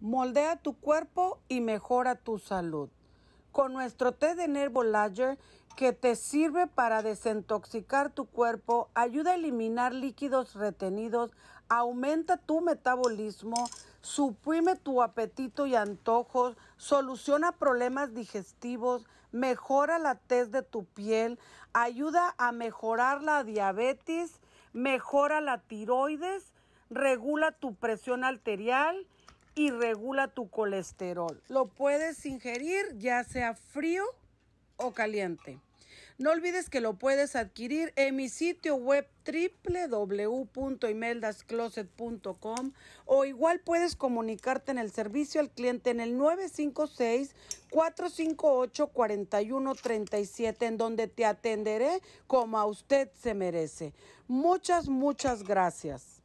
Moldea tu cuerpo y mejora tu salud. Con nuestro té de lager que te sirve para desintoxicar tu cuerpo, ayuda a eliminar líquidos retenidos, aumenta tu metabolismo, suprime tu apetito y antojos, soluciona problemas digestivos, mejora la tez de tu piel, ayuda a mejorar la diabetes, mejora la tiroides, regula tu presión arterial, y regula tu colesterol. Lo puedes ingerir ya sea frío o caliente. No olvides que lo puedes adquirir en mi sitio web www.imeldascloset.com o igual puedes comunicarte en el servicio al cliente en el 956-458-4137 en donde te atenderé como a usted se merece. Muchas, muchas gracias.